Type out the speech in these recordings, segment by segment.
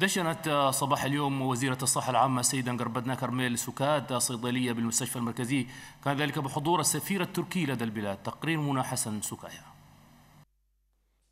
دشنت آه، صباح اليوم وزيرة الصحة العامة السيدة قربدنا كرميل سكاد آه، صيدلية بالمستشفى المركزي كان ذلك بحضور السفير التركي لدى البلاد تقرير منى حسن سكايا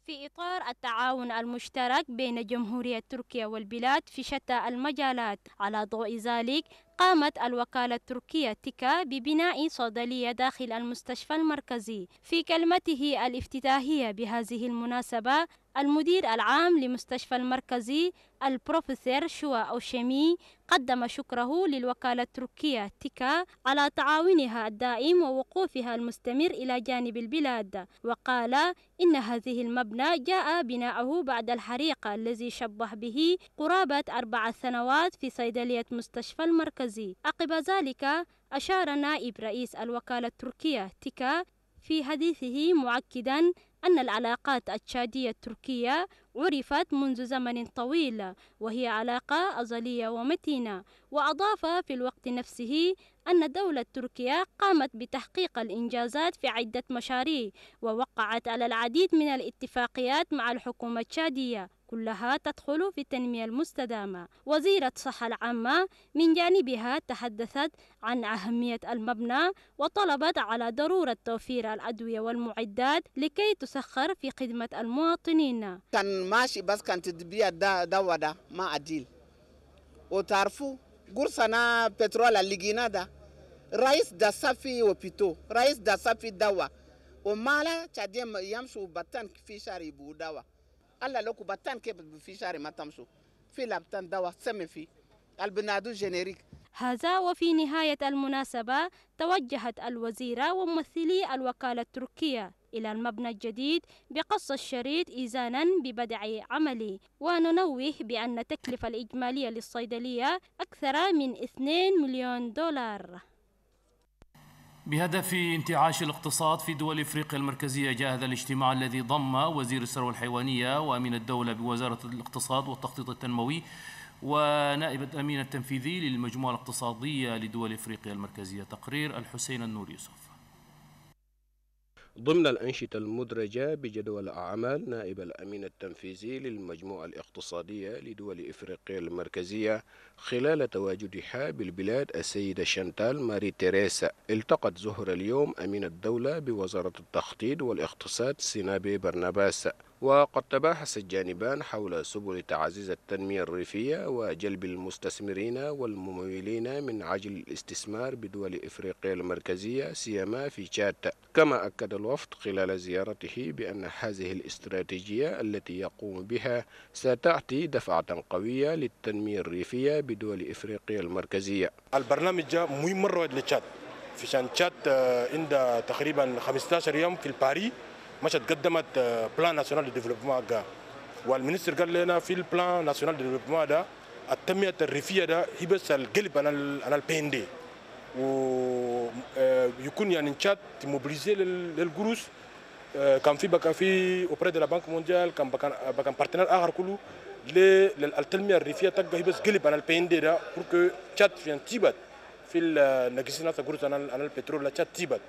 في إطار التعاون المشترك بين جمهورية تركيا والبلاد في شتى المجالات على ضوء ذلك قامت الوكالة التركية تيكا ببناء صيدلية داخل المستشفى المركزي في كلمته الافتتاحية بهذه المناسبة المدير العام لمستشفى المركزي البروفيسور شوا أوشيمي قدم شكره للوكالة التركية تيكا على تعاونها الدائم ووقوفها المستمر إلى جانب البلاد وقال إن هذه المبنى جاء بناؤه بعد الحريق الذي شبه به قرابة أربع سنوات في صيدلية مستشفى المركزي عقب ذلك أشار نائب رئيس الوكالة التركية تيكا في حديثه مؤكدا أن العلاقات التشادية التركية عرفت منذ زمن طويل وهي علاقة أزلية ومتينة وأضاف في الوقت نفسه أن دولة تركيا قامت بتحقيق الإنجازات في عدة مشاريع ووقعت على العديد من الاتفاقيات مع الحكومة التشادية كلها تدخل في التنمية المستدامة وزيرة الصحة العامة من جانبها تحدثت عن أهمية المبنى وطلبت على ضرورة توفير الأدوية والمعدات لكي تسخر في خدمة المواطنين كان ماشي بس كان تدبيع دا دا ما عديل وتعرفوا قرصنا بترول اللي جينا ده رئيس ده صافي وبيتو رئيس ده صافي دواء ومالا تاديم يمشوا بطن في شاري بودوا alla lo kuba ke fi matamsu في لابتان دوا سمي في البنادو جينيريك هذا وفي نهاية المناسبة توجهت الوزيرة وممثلي الوكالة التركية إلى المبنى الجديد بقص الشريط إيزانا ببدع عملي وننوه بأن التكلفة الإجمالية للصيدلية أكثر من 2 مليون دولار بهدف انتعاش الاقتصاد في دول افريقيا المركزيه جاء هذا الاجتماع الذي ضم وزير الثروه الحيوانيه وامين الدوله بوزاره الاقتصاد والتخطيط التنموي ونائب الامين التنفيذي للمجموعه الاقتصاديه لدول افريقيا المركزيه تقرير الحسين النور يوسف ضمن الأنشطة المدرجة بجدول أعمال نائب الأمين التنفيذي للمجموعة الاقتصادية لدول إفريقيا المركزية خلال تواجدها بالبلاد السيدة شانتال ماري تيريسا التقت زهر اليوم أمين الدولة بوزارة التخطيط والاقتصاد سينابي برناباس وقد تباحث الجانبان حول سبل تعزيز التنمية الريفية وجلب المستثمرين والممولين من عجل الاستثمار بدول إفريقيا المركزية سيما في تشاد كما أكد الوفد خلال زيارته بأن هذه الاستراتيجية التي يقوم بها ستعطي دفعة قوية للتنمية الريفية بدول إفريقيا المركزية البرنامج جاء مهم مرة لتشاد في شان تشاد آه، عند تقريبا 15 يوم في الباري مشت قدمت بلان ناسيونال ديفلوبمون حقها والمنستر قال لنا في البلان ناسيونال ديفلوبمون ده التنميه الريفيه ده هي بس القلب انا انا البي ان دي ويكون آه، يعني تشات تموبيليزي للقروش كان في بقى في اوبريد لا بانك مونديال كان بقى بقى بارتنر اخر كله للتنميه الريفيه تبقى هي بس قلب انا البي ان دي ده بوركو تشات في تيبت في الناقصين قروش انا البترول تشات تيبت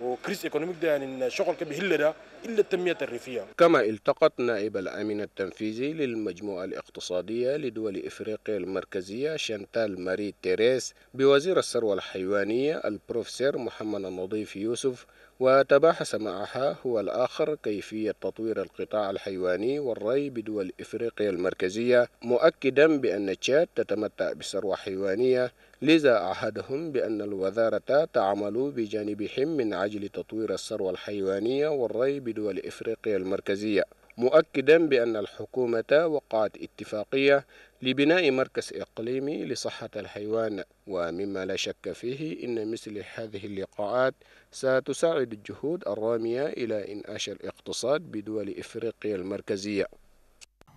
وكريس ايكونوميك ده يعني شغل كبير ده الا التنميه الريفيه كما التقت نائب الامين التنفيذي للمجموعه الاقتصاديه لدول افريقيا المركزيه شانتال ماري تيريس بوزير الثروه الحيوانيه البروفيسور محمد النظيف يوسف وتباحث معها هو الآخر كيفية تطوير القطاع الحيواني والري بدول إفريقيا المركزية مؤكدا بأن تشاد تتمتع بثروة حيوانية لذا عهدهم بأن الوزارة تعمل بجانبهم من عجل تطوير الثروة الحيوانية والري بدول إفريقيا المركزية مؤكدا بأن الحكومة وقعت اتفاقية لبناء مركز إقليمي لصحة الحيوان ومما لا شك فيه إن مثل هذه اللقاءات ستساعد الجهود الرامية إلى إنعاش الاقتصاد بدول إفريقيا المركزية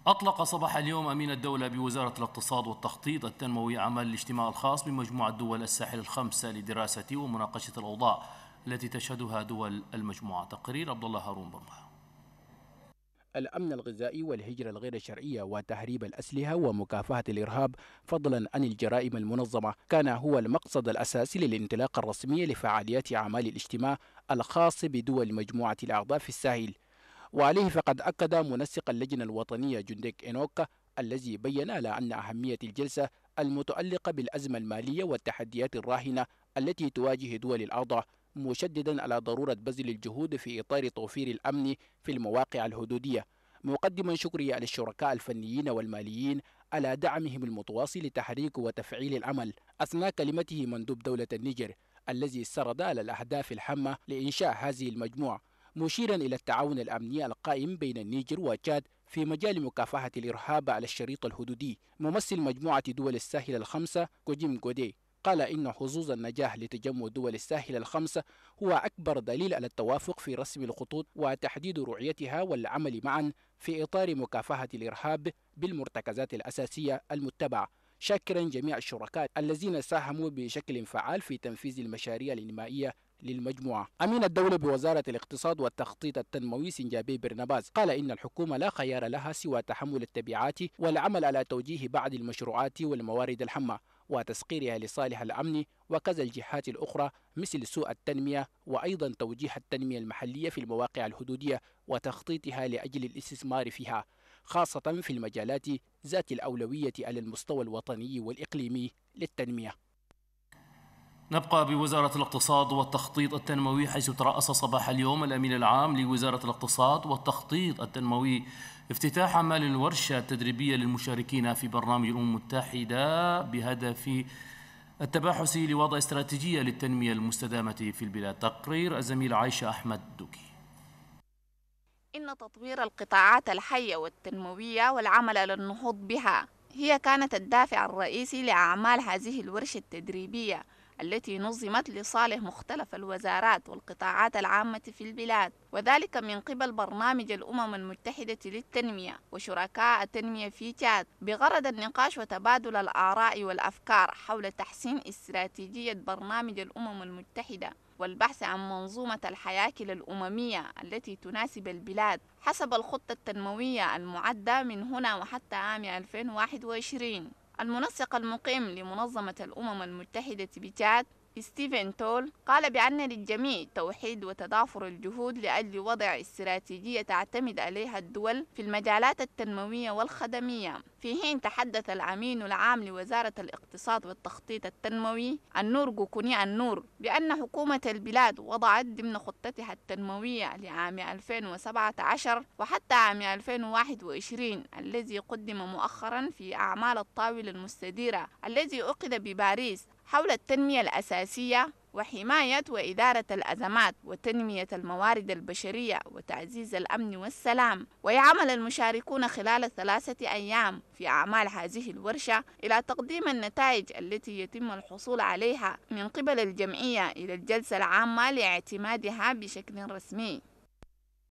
أطلق صباح اليوم أمين الدولة بوزارة الاقتصاد والتخطيط التنموي عمل الاجتماع الخاص بمجموعة دول الساحل الخمسة لدراسة ومناقشة الأوضاع التي تشهدها دول المجموعة تقرير عبد الله هارون برمح الأمن الغذائي والهجرة الغير شرعية وتهريب الأسلحة ومكافحة الإرهاب فضلا عن الجرائم المنظمة كان هو المقصد الأساسي للانطلاقة الرسمية لفعاليات أعمال الاجتماع الخاص بدول مجموعة الأعضاء في الساحل وعليه فقد أكد منسق اللجنة الوطنية جنديك إنوكا الذي بين على أن أهمية الجلسة المتعلقة بالأزمة المالية والتحديات الراهنة التي تواجه دول الأعضاء مشددا على ضرورة بذل الجهود في إطار توفير الأمن في المواقع الحدودية مقدما شكري على الشركاء الفنيين والماليين على دعمهم المتواصل لتحريك وتفعيل العمل أثناء كلمته مندوب دولة النيجر الذي سرد على الأهداف الحامة لإنشاء هذه المجموعة مشيرا إلى التعاون الأمني القائم بين النيجر وتشاد في مجال مكافحة الإرهاب على الشريط الحدودي ممثل مجموعة دول الساحل الخمسة كوجيم جودي قال إن حظوظ النجاح لتجمع دول الساحل الخمسة هو أكبر دليل على التوافق في رسم الخطوط وتحديد رؤيتها والعمل معا في إطار مكافحة الإرهاب بالمرتكزات الأساسية المتبعة شاكرا جميع الشركاء الذين ساهموا بشكل فعال في تنفيذ المشاريع الإنمائية للمجموعة أمين الدولة بوزارة الاقتصاد والتخطيط التنموي سنجابي برناباز قال إن الحكومة لا خيار لها سوى تحمل التبعات والعمل على توجيه بعض المشروعات والموارد الحمى وتسقيرها لصالح الأمن وكذا الجهات الأخرى مثل سوء التنمية وأيضا توجيه التنمية المحلية في المواقع الحدودية وتخطيطها لأجل الاستثمار فيها خاصة في المجالات ذات الأولوية على المستوى الوطني والإقليمي للتنمية نبقى بوزارة الاقتصاد والتخطيط التنموي حيث ترأس صباح اليوم الأمين العام لوزارة الاقتصاد والتخطيط التنموي افتتاح عمل الورشة التدريبية للمشاركين في برنامج الأمم المتحدة بهدف التباحث لوضع استراتيجية للتنمية المستدامة في البلاد تقرير الزميل عائشة أحمد دوكي إن تطوير القطاعات الحية والتنموية والعمل على النهوض بها هي كانت الدافع الرئيسي لأعمال هذه الورشة التدريبية التي نظمت لصالح مختلف الوزارات والقطاعات العامة في البلاد وذلك من قبل برنامج الأمم المتحدة للتنمية وشركاء التنمية في تشاد بغرض النقاش وتبادل الآراء والأفكار حول تحسين استراتيجية برنامج الأمم المتحدة والبحث عن منظومة الحياكل الأممية التي تناسب البلاد حسب الخطة التنموية المعدة من هنا وحتى عام 2021 المنسق المقيم لمنظمة الأمم المتحدة بتعد ستيفن تول قال بأن للجميع توحيد وتضافر الجهود لأجل وضع استراتيجية تعتمد عليها الدول في المجالات التنموية والخدمية في حين تحدث الأمين العام لوزارة الاقتصاد والتخطيط التنموي النور جوكوني النور بأن حكومة البلاد وضعت ضمن خطتها التنموية لعام 2017 وحتى عام 2021 الذي قدم مؤخرا في أعمال الطاولة المستديرة الذي عقد بباريس حول التنمية الأساسية وحماية وإدارة الأزمات وتنمية الموارد البشرية وتعزيز الأمن والسلام ويعمل المشاركون خلال ثلاثة أيام في أعمال هذه الورشة إلى تقديم النتائج التي يتم الحصول عليها من قبل الجمعية إلى الجلسة العامة لاعتمادها بشكل رسمي